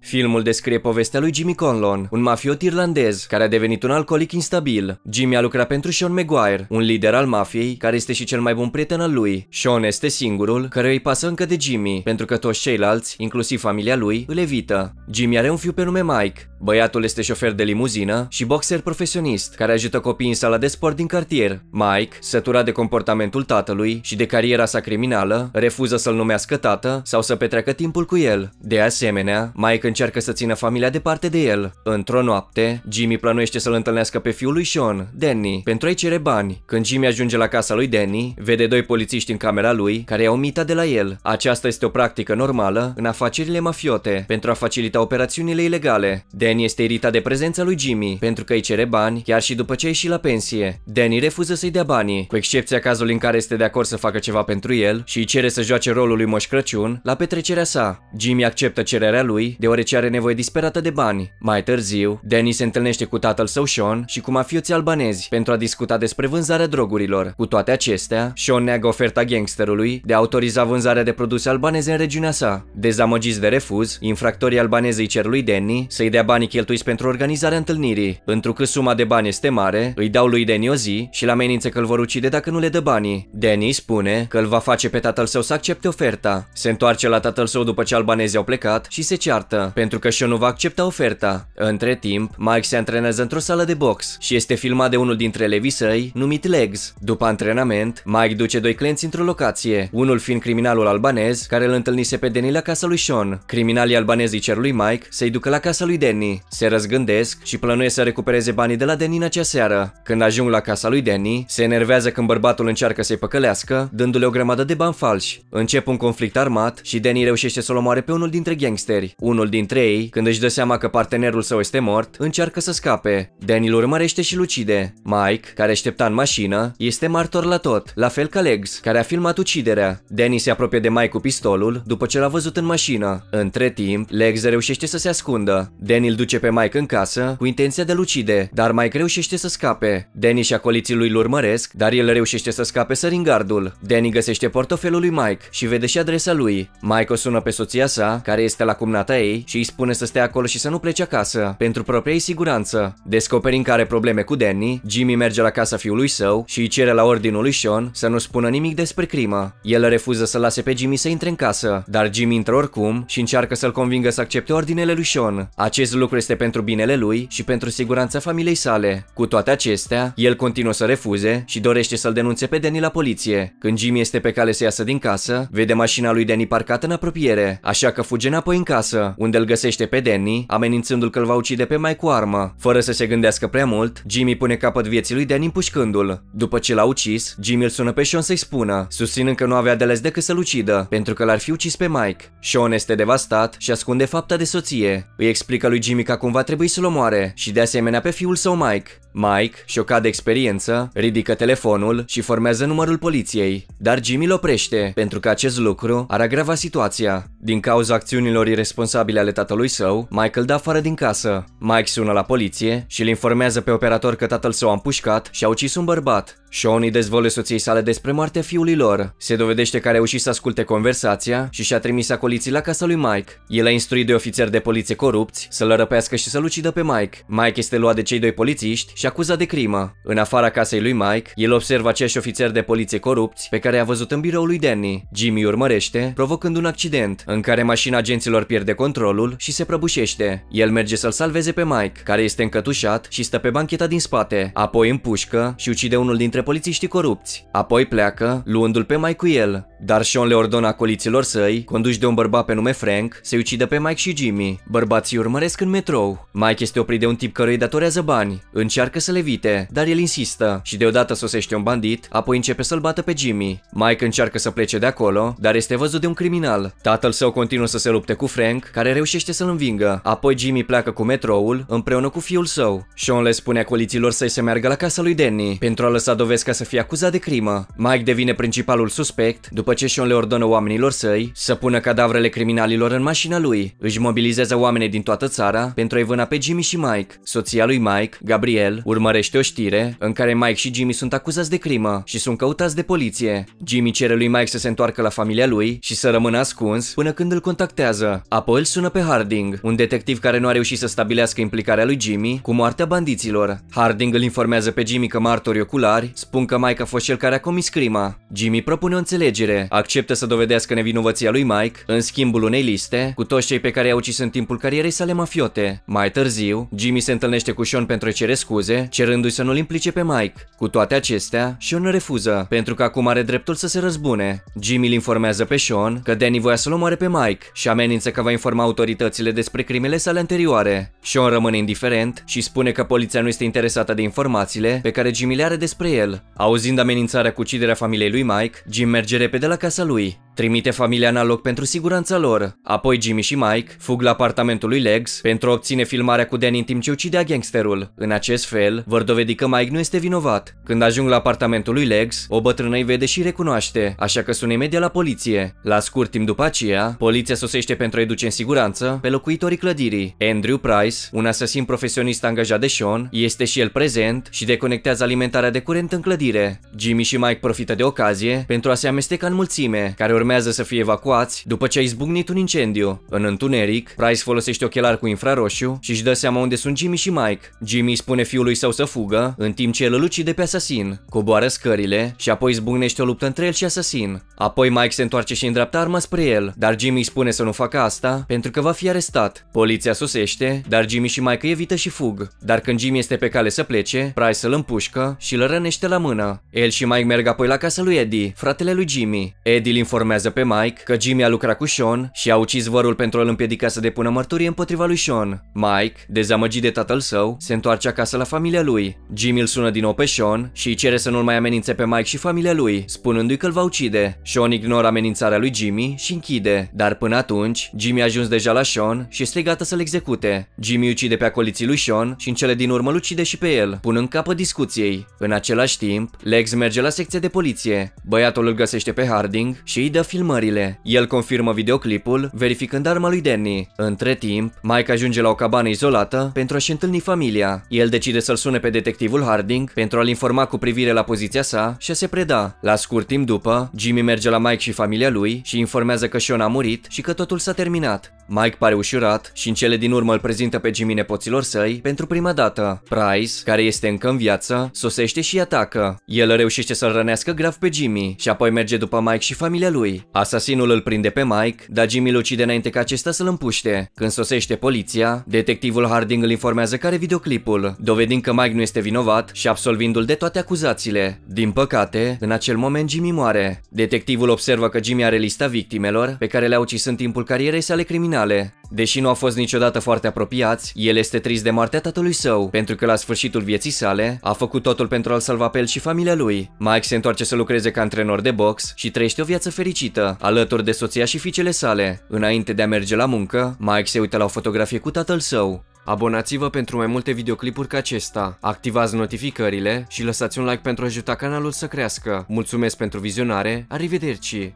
Filmul descrie povestea lui Jimmy Conlon, un mafiot irlandez care a devenit un alcoolic instabil. Jimmy a lucrat pentru Sean Maguire, un lider al mafiei, care este și cel mai bun prieten al lui. Sean este singurul care îi pasă încă de Jimmy, pentru că toți ceilalți, inclusiv familia lui, îl evită. Jimmy are un fiu pe nume Mike. Băiatul este șofer de limuzină și boxer profesionist, care ajută copiii în sala de sport din cartier. Mike, săturat de comportamentul tatălui și de cariera sa criminală, refuză să-l numească tată sau să petreacă timpul cu el. De asemenea, Mike Mike încearcă să țină familia departe de el. Într-o noapte, Jimmy plănuiește să-l întâlnească pe fiul lui Sean, Danny, pentru a-i cere bani. Când Jimmy ajunge la casa lui Danny, vede doi polițiști în camera lui, care iau mita de la el. Aceasta este o practică normală în afacerile mafiote, pentru a facilita operațiunile ilegale. Danny este iritat de prezența lui Jimmy, pentru că îi cere bani, chiar și după ce a ieșit la pensie. Danny refuză să-i dea banii, cu excepția cazului în care este de acord să facă ceva pentru el și îi cere să joace rolul lui Moș Crăciun la petrecerea sa. Jimmy acceptă cererea lui, deoarece are nevoie disperată de bani. Mai târziu, Danny se întâlnește cu tatăl său Sean și cu mafioții albanezi pentru a discuta despre vânzarea drogurilor. Cu toate acestea, Sean neagă oferta gangsterului de a autoriza vânzarea de produse albaneze în regiunea sa. Dezamăgiți de refuz, infractorii albanezi cer lui Danny să-i dea banii cheltuiți pentru organizarea întâlnirii. Întrucât suma de bani este mare, îi dau lui Danny o zi și la amenință că îl vor ucide dacă nu le dă banii. Danny spune că îl va face pe tatăl său să accepte oferta. Se întoarce la tatăl său după ce albanezii au plecat și se ceartă dată, pentru că și nu va accepta oferta. Între timp, Mike se antrenează într-o sală de box și este filmat de unul dintre elevii săi, numit Legs. După antrenament, Mike duce doi clienți într-o locație, unul fiind criminalul albanez, care îl întâlnise pe Danny la casa lui Sean. Criminalii albanezi cer lui Mike să-i ducă la casa lui Danny. Se răzgândesc și plănuiesc să recupereze banii de la Danny în acea seară. Când ajung la casa lui Danny, se enervează când bărbatul încearcă să-i păcălească, dându-le o grămadă de bani falși. Încep un conflict armat și Danny reușește să-l omoare pe unul dintre gangsteri. Unul unul dintre ei, când își dă seama că partenerul său este mort, încearcă să scape. Danny îl urmărește și lucide. Mike, care aștepta în mașină, este martor la tot, la fel ca Legs, care a filmat uciderea. Danny se apropie de Mike cu pistolul după ce l-a văzut în mașină. Între timp, Legs reușește să se ascundă. Danny îl duce pe Mike în casă cu intenția de lucide, dar Mike reușește să scape. Danny și acoliții lui îl urmăresc, dar el reușește să scape gardul. Danny găsește portofelul lui Mike și vede și adresa lui. Mike o sună pe soția sa, care este la cumnata ei, ei și îi spune să stea acolo și să nu plece acasă, pentru propria ei siguranță. Descoperind că are probleme cu Danny, Jimmy merge la casa fiului său și îi cere la ordinul lui Sean să nu spună nimic despre crimă. El refuză să lase pe Jimmy să intre în casă, dar Jimmy intră oricum și încearcă să-l convingă să accepte ordinele lui Sean. Acest lucru este pentru binele lui și pentru siguranța familiei sale. Cu toate acestea, el continuă să refuze și dorește să-l denunțe pe Danny la poliție. Când Jimmy este pe cale să iasă din casă, vede mașina lui Danny parcată în apropiere, așa că fuge înapoi în casă, unde îl găsește pe Danny, amenințându-l că îl va ucide pe Mike cu armă. Fără să se gândească prea mult, Jimmy pune capăt vieții lui Danny împușcându-l. După ce l-a ucis, Jimmy îl sună pe Sean să-i spună, susținând că nu avea de ales decât să-l ucidă, pentru că l-ar fi ucis pe Mike. Sean este devastat și ascunde fapta de soție. Îi explică lui Jimmy că acum va trebui să-l omoare și de asemenea pe fiul său Mike. Mike, șocat de experiență, ridică telefonul și formează numărul poliției, dar Jimmy îl oprește, pentru că acest lucru ar agrava situația. Din cauza acțiunilor irresponsabile portabile ale tatălui său, Michael dă afară din casă. Mike sună la poliție și îl informează pe operator că tatăl său a împușcat și a ucis un bărbat. Sean îi dezvăluie soției sale despre moartea fiului lor. Se dovedește că a reușit să asculte conversația și și-a trimis acoliții la casa lui Mike. El a instruit de ofițeri de poliție corupți să-l răpească și să-l ucidă pe Mike. Mike este luat de cei doi polițiști și acuzat de crimă. În afara casei lui Mike, el observă acești ofițeri de poliție corupți pe care i-a văzut în biroul lui Danny. Jimmy urmărește, provocând un accident în care mașina agenților pierde control controlul și se prăbușește. El merge să-l salveze pe Mike, care este încătușat și stă pe bancheta din spate, apoi împușcă și ucide unul dintre polițiștii corupți. Apoi pleacă, luându-l pe Mike cu el. Dar Sean le ordonă acoliților săi, conduși de un bărbat pe nume Frank, să ucidă pe Mike și Jimmy. Bărbații urmăresc în metrou. Mike este oprit de un tip care îi datorează bani. Încearcă să le vite, dar el insistă și deodată sosește un bandit, apoi începe să-l bată pe Jimmy. Mike încearcă să plece de acolo, dar este văzut de un criminal. Tatăl său continuă să se lupte cu Frank, care reușește să-l învingă. Apoi Jimmy pleacă cu metroul împreună cu fiul său. Sean le spune acoliților săi să meargă la casa lui Danny pentru a lăsa dovezi ca să fie acuzat de crimă. Mike devine principalul suspect după după ce Sean le ordonă oamenilor săi să pună cadavrele criminalilor în mașina lui, își mobilizează oameni din toată țara pentru a-i vâna pe Jimmy și Mike. Soția lui Mike, Gabriel, urmărește o știre în care Mike și Jimmy sunt acuzați de crimă și sunt căutați de poliție. Jimmy cere lui Mike să se întoarcă la familia lui și să rămână ascuns până când îl contactează. Apoi îl sună pe Harding, un detectiv care nu a reușit să stabilească implicarea lui Jimmy cu moartea bandiților. Harding îl informează pe Jimmy că martorii oculari spun că Mike a fost cel care a comis crima. Jimmy propune o înțelegere acceptă să dovedească nevinovăția lui Mike în schimbul unei liste cu toți cei pe care i-a ucis în timpul carierei sale mafiote. Mai târziu, Jimmy se întâlnește cu Sean pentru a cere scuze, cerându-i să nu-l implice pe Mike. Cu toate acestea, Sean refuză, pentru că acum are dreptul să se răzbune. Jimmy îl informează pe Sean că Danny voia să-l omoare pe Mike și amenință că va informa autoritățile despre crimele sale anterioare. Sean rămâne indiferent și spune că poliția nu este interesată de informațiile pe care Jimmy le are despre el. Auzind amenințarea cu uciderea familiei lui Mike, Jim merge repede la della casa lui. Trimite familia în pentru siguranța lor, apoi Jimmy și Mike fug la apartamentul lui Legs pentru a obține filmarea cu Danny în timp ce ucidea gangsterul. În acest fel, vor dovedi că Mike nu este vinovat. Când ajung la apartamentul lui Legs, o bătrână îi vede și recunoaște, așa că sună imediat la poliție. La scurt timp după aceea, poliția sosește pentru a-i duce în siguranță pe locuitorii clădirii. Andrew Price, un asasin profesionist angajat de Sean, este și el prezent și deconectează alimentarea de curent în clădire. Jimmy și Mike profită de ocazie pentru a se amesteca în mulțime, care urmează să fie evacuați după ce a izbucnit un incendiu. În întuneric, Price folosește ochelari cu infraroșu și își dă seama unde sunt Jimmy și Mike. Jimmy spune fiului său să fugă, în timp ce el îl ucide pe asasin. Coboară scările și apoi izbucnește o luptă între el și asasin. Apoi Mike se întoarce și îndreaptă arma spre el, dar Jimmy spune să nu facă asta pentru că va fi arestat. Poliția sosește, dar Jimmy și Mike evită și fug. Dar când Jimmy este pe cale să plece, Price îl împușcă și îl rănește la mână. El și Mike merg apoi la casa lui Eddie, fratele lui Jimmy. Eddie îl informează informează pe Mike că Jimmy a lucrat cu Sean și a ucis vărul pentru a-l împiedica să depună mărturie împotriva lui Sean. Mike, dezamăgit de tatăl său, se întoarce acasă la familia lui. Jimmy îl sună din nou pe Sean și îi cere să nu-l mai amenințe pe Mike și familia lui, spunându-i că îl va ucide. Sean ignoră amenințarea lui Jimmy și închide, dar până atunci, Jimmy a ajuns deja la Sean și este gata să-l execute. Jimmy ucide pe acoliții lui Sean și în cele din urmă îl ucide și pe el, punând capăt discuției. În același timp, Lex merge la secția de poliție. Băiatul îl găsește pe Harding și îi dă reia filmările. El confirmă videoclipul, verificând arma lui Danny. Între timp, Mike ajunge la o cabană izolată pentru a-și întâlni familia. El decide să-l sune pe detectivul Harding pentru a-l informa cu privire la poziția sa și a se preda. La scurt timp după, Jimmy merge la Mike și familia lui și informează că Sean a murit și că totul s-a terminat. Mike pare ușurat și în cele din urmă îl prezintă pe Jimmy nepoților săi pentru prima dată. Price, care este încă în viață, sosește și atacă. El reușește să-l rănească grav pe Jimmy și apoi merge după Mike și familia lui. Asasinul îl prinde pe Mike, dar Jimmy îl ucide înainte ca acesta să-l împuște. Când sosește poliția, detectivul Harding îl informează care videoclipul, dovedind că Mike nu este vinovat și absolvindu-l de toate acuzațiile. Din păcate, în acel moment Jimmy moare. Detectivul observă că Jimmy are lista victimelor pe care le-a ucis în timpul carierei sale criminale finale. Deși nu a fost niciodată foarte apropiați, el este trist de moartea tatălui său, pentru că la sfârșitul vieții sale a făcut totul pentru a-l salva pe el și familia lui. Mike se întoarce să lucreze ca antrenor de box și trăiește o viață fericită, alături de soția și fiicele sale. Înainte de a merge la muncă, Mike se uită la o fotografie cu tatăl său. Abonați-vă pentru mai multe videoclipuri ca acesta, activați notificările și lăsați un like pentru a ajuta canalul să crească. Mulțumesc pentru vizionare, arrivederci!